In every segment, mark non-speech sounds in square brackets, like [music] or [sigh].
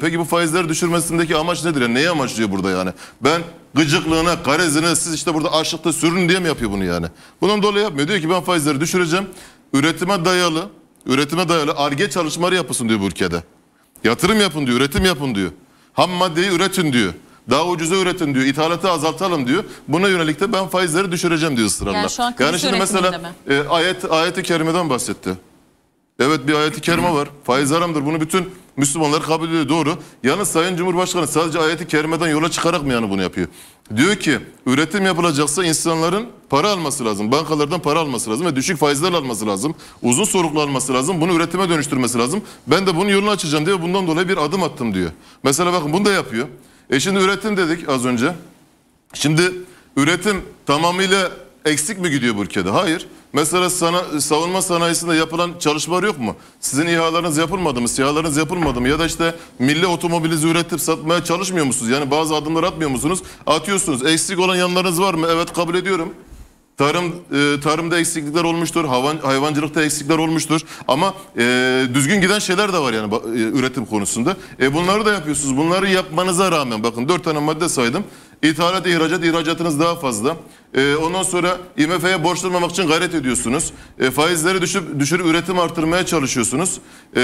Peki bu faizleri düşürmesindeki amaç nedir? Yani neyi amaçlıyor burada yani? Ben gıcıklığına, garezine siz işte burada açlıkta sürün diye mi yapıyor bunu yani? Bunun dolayı yapmıyor. Diyor ki ben faizleri düşüreceğim. Üretime dayalı, üretime dayalı arge çalışmaları yapılsın diyor bu ülkede. Yatırım yapın diyor, üretim yapın diyor. Ham maddeyi üretin diyor. Daha ucuza üretin diyor. ithalatı azaltalım diyor. Buna yönelik de ben faizleri düşüreceğim diyor ısrarla. Yani, şu an yani şimdi mesela e, ayet ayeti kerimeden bahsetti. Evet bir ayeti kerime var. Faiz haramdır. Bunu bütün Müslümanlar kabul ediyor. Doğru. Yalnız Sayın Cumhurbaşkanı sadece ayeti kerimeden yola çıkarak mı yani bunu yapıyor? Diyor ki üretim yapılacaksa insanların para alması lazım. Bankalardan para alması lazım ve düşük faizler alması lazım. Uzun soluklu alması lazım. Bunu üretime dönüştürmesi lazım. Ben de bunun yolunu açacağım diye bundan dolayı bir adım attım diyor. Mesela bakın bunu da yapıyor. E şimdi üretim dedik az önce. Şimdi üretim tamamıyla eksik mi gidiyor burkede? Hayır. Mesela sana, savunma sanayisinde yapılan çalışmalar yok mu? Sizin İHA'larınız yapılmadı mı? SİHA'larınız yapılmadı mı? Ya da işte milli otomobilizi üretip satmaya çalışmıyor musunuz? Yani bazı adımlar atmıyor musunuz? Atıyorsunuz. Eksik olan yanlarınız var mı? Evet kabul ediyorum. Tarım e, tarımda eksiklikler olmuştur, havan, hayvancılıkta eksiklikler olmuştur. Ama e, düzgün giden şeyler de var yani e, üretim konusunda. E, bunları da yapıyorsunuz. Bunları yapmanıza rağmen bakın dört tane madde saydım. İthalat, ihracat, ihracatınız daha fazla. E, ondan sonra IMF'ye borçlanmamak için gayret ediyorsunuz. E, faizleri düşüp, düşürüp üretim artırmaya çalışıyorsunuz. E,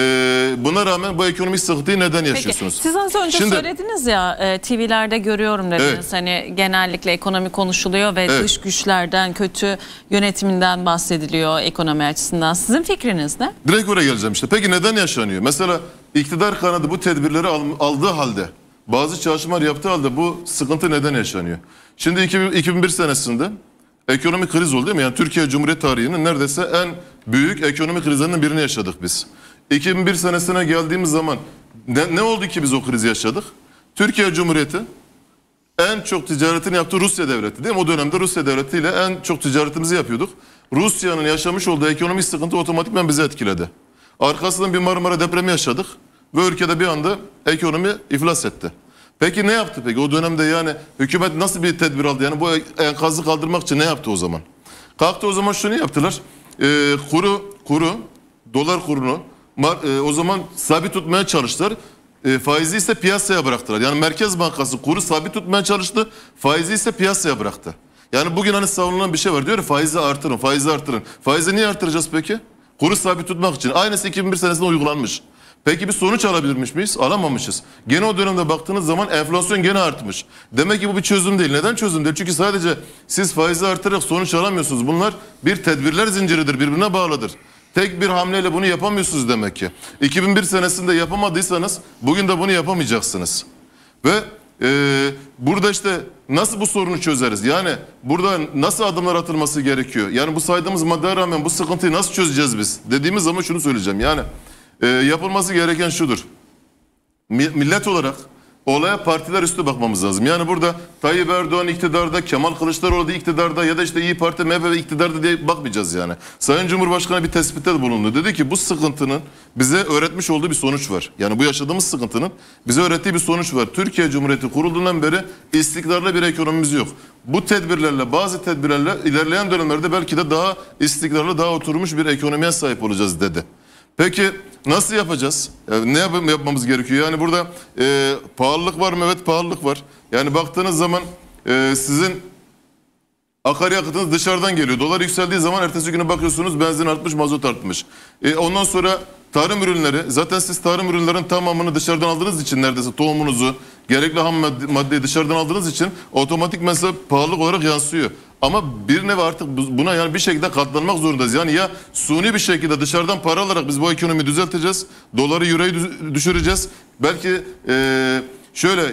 buna rağmen bu ekonomik sıkıntıyı neden yaşıyorsunuz? Peki, siz az önce Şimdi, söylediniz ya e, TV'lerde görüyorum dediniz. Evet. Hani genellikle ekonomi konuşuluyor ve evet. dış güçlerden, kötü yönetiminden bahsediliyor ekonomi açısından. Sizin fikriniz ne? Direkt oraya geleceğim işte. Peki neden yaşanıyor? Mesela iktidar kanadı bu tedbirleri al, aldığı halde bazı çalışmalar yaptığı halde bu sıkıntı neden yaşanıyor? Şimdi 2001 senesinde ekonomik kriz oldu değil mi? Yani Türkiye Cumhuriyet tarihinin neredeyse en büyük ekonomik krizlerinden birini yaşadık biz. 2001 senesine geldiğimiz zaman ne, ne oldu ki biz o krizi yaşadık? Türkiye Cumhuriyeti en çok ticaretini yaptığı Rusya devleti değil mi? O dönemde Rusya devletiyle en çok ticaretimizi yapıyorduk. Rusya'nın yaşamış olduğu ekonomik sıkıntı otomatikman bizi etkiledi. Arkasından bir Marmara depremi yaşadık ve ülkede bir anda ekonomi iflas etti. Peki ne yaptı peki? O dönemde yani hükümet nasıl bir tedbir aldı? Yani bu enkazı kaldırmak için ne yaptı o zaman? Kalktı o zaman şunu yaptılar. Ee, kuru, kuru, dolar kurunu e, o zaman sabit tutmaya çalıştılar. E, faizi ise piyasaya bıraktılar. Yani Merkez Bankası kuru sabit tutmaya çalıştı. Faizi ise piyasaya bıraktı. Yani bugün hani savunulan bir şey var. Diyor faizi artırın, faizi artırın. Faizi niye artıracağız peki? Kuru sabit tutmak için. Aynısı 2001 senesinde uygulanmış. Peki bir sonuç alabilirmiş miyiz? Alamamışız. Gene o dönemde baktığınız zaman enflasyon gene artmış. Demek ki bu bir çözüm değil. Neden çözüm değil? Çünkü sadece siz faizi artırarak sonuç alamıyorsunuz. Bunlar bir tedbirler zinciridir, birbirine bağlıdır. Tek bir hamleyle bunu yapamıyorsunuz demek ki. 2001 senesinde yapamadıysanız bugün de bunu yapamayacaksınız. Ve e, burada işte nasıl bu sorunu çözeriz? Yani burada nasıl adımlar atılması gerekiyor? Yani bu saydığımız maddeye rağmen bu sıkıntıyı nasıl çözeceğiz biz? Dediğimiz zaman şunu söyleyeceğim. Yani e, yapılması gereken şudur. Millet olarak olaya partiler üstü bakmamız lazım. Yani burada Tayyip Erdoğan iktidarda, Kemal Kılıçdaroğlu iktidarda ya da işte İyi Parti, MHP iktidarda diye bakmayacağız yani. Sayın Cumhurbaşkanı bir tespitte bulundu. Dedi ki bu sıkıntının bize öğretmiş olduğu bir sonuç var. Yani bu yaşadığımız sıkıntının bize öğrettiği bir sonuç var. Türkiye Cumhuriyeti kurulduğundan beri istikrarlı bir ekonomimiz yok. Bu tedbirlerle, bazı tedbirlerle ilerleyen dönemlerde belki de daha istikrarlı, daha oturmuş bir ekonomiye sahip olacağız dedi. Peki Nasıl yapacağız? Yani ne yap yapmamız gerekiyor? Yani burada e, pahalılık var mı? Evet pahalılık var. Yani baktığınız zaman e, sizin akaryakıtınız dışarıdan geliyor. Dolar yükseldiği zaman ertesi güne bakıyorsunuz benzin artmış, mazot artmış. E, ondan sonra tarım ürünleri, zaten siz tarım ürünlerin tamamını dışarıdan aldığınız için neredeyse tohumunuzu, gerekli ham maddeyi dışarıdan aldığınız için otomatik mesela pahalılık olarak yansıyor. Ama bir nevi artık buna yani bir şekilde katlanmak zorundayız. Yani ya suni bir şekilde dışarıdan para alarak biz bu ekonomiyi düzelteceğiz. Doları, yüreği düşüreceğiz. Belki... Ee, şöyle e,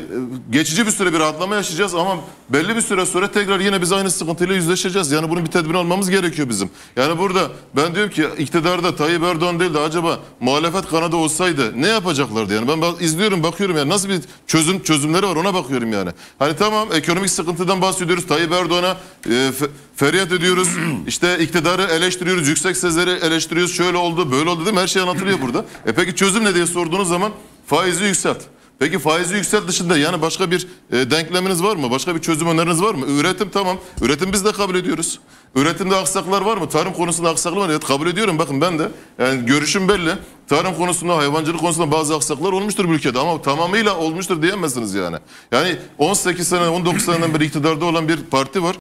geçici bir süre bir rahatlama yaşayacağız ama belli bir süre sonra tekrar yine biz aynı sıkıntıyla yüzleşeceğiz. Yani bunun bir tedbir almamız gerekiyor bizim. Yani burada ben diyorum ki iktidarda Tayyip Erdoğan değil de acaba muhalefet kanadı olsaydı ne yapacaklardı yani? Ben izliyorum bakıyorum yani nasıl bir çözüm çözümleri var ona bakıyorum yani. Hani tamam ekonomik sıkıntıdan bahsediyoruz. Tayyip Erdoğan'a e, feryat ediyoruz. [clears throat] işte iktidarı eleştiriyoruz. Yüksek sesleri eleştiriyoruz. Şöyle oldu böyle oldu değil mi? Her şey anlatılıyor burada. E peki çözüm ne diye sorduğunuz zaman faizi yükselt. Peki faizi yüksel dışında yani başka bir e, denkleminiz var mı? Başka bir çözüm öneriniz var mı? Üretim tamam. Üretim biz de kabul ediyoruz. Üretimde aksaklar var mı? Tarım konusunda aksaklar var. Evet kabul ediyorum bakın ben de. Yani görüşüm belli. Tarım konusunda, hayvancılık konusunda bazı aksaklar olmuştur ülkede ama tamamıyla olmuştur diyemezsiniz yani. Yani 18 sene, 19 seneden beri iktidarda olan bir parti var.